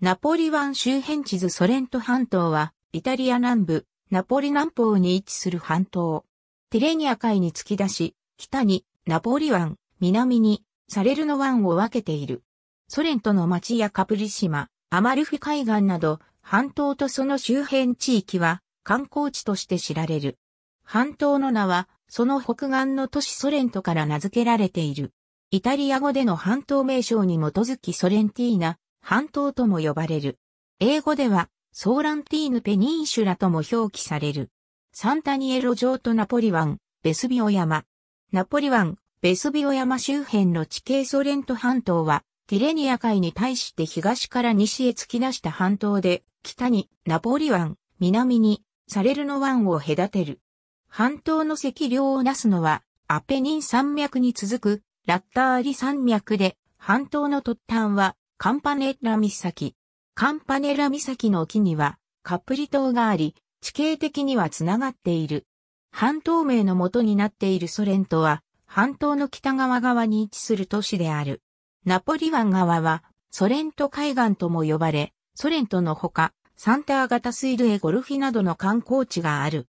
ナポリ湾周辺地図ソレント半島は、イタリア南部、ナポリ南方に位置する半島。ティレニア海に突き出し、北にナポリ湾、南にサレルノ湾を分けている。ソレントの町やカプリ島、アマルフィ海岸など、半島とその周辺地域は観光地として知られる。半島の名は、その北岸の都市ソレントから名付けられている。イタリア語での半島名称に基づきソレンティーナ半島とも呼ばれる。英語では、ソーランティーヌペニンシュラとも表記される。サンタニエロ城とナポリ湾、ベスビオ山。ナポリ湾、ベスビオ山周辺の地形ソレント半島は、ティレニア海に対して東から西へ突き出した半島で、北にナポリ湾、南にサレルノ湾を隔てる。半島の赤量をなすのは、アペニン山脈に続く、ラッターリ山脈で、半島の突端は、カンパネラ岬。カンパネラ岬の沖には、カプリ島があり、地形的にはつながっている。半島名の元になっているソ連とは、半島の北側側に位置する都市である。ナポリ湾側は、ソ連と海岸とも呼ばれ、ソ連とのほか、サンター型水路へゴルフィなどの観光地がある。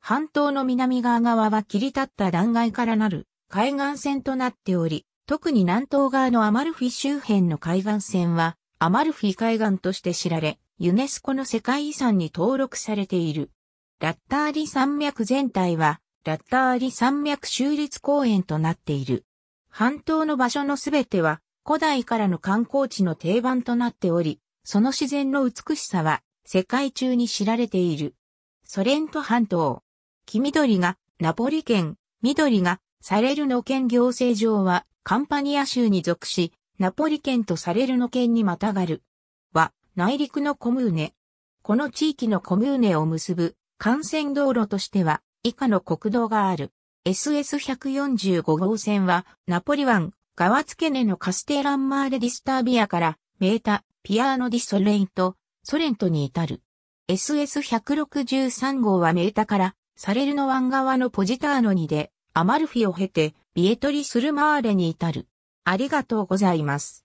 半島の南側側は切り立った断崖からなる海岸線となっており、特に南東側のアマルフィ周辺の海岸線は、アマルフィ海岸として知られ、ユネスコの世界遺産に登録されている。ラッターリ山脈全体は、ラッターリ山脈州立公園となっている。半島の場所のすべては、古代からの観光地の定番となっており、その自然の美しさは、世界中に知られている。ソレント半島。黄緑が、ナポリ県、緑が、サレルの県行政上は、カンパニア州に属し、ナポリ県とサレルノ県にまたがる。は、内陸のコムーネ。この地域のコムーネを結ぶ幹線道路としては、以下の国道がある。SS145 号線は、ナポリ湾、ガワツケネのカステランマーレディスタービアから、メータ、ピアーノディソレインと、ソレントに至る。SS163 号はメータから、サレルノ湾側のポジターノにで、アマルフィを経て、ビエトリスルマーレに至る。ありがとうございます。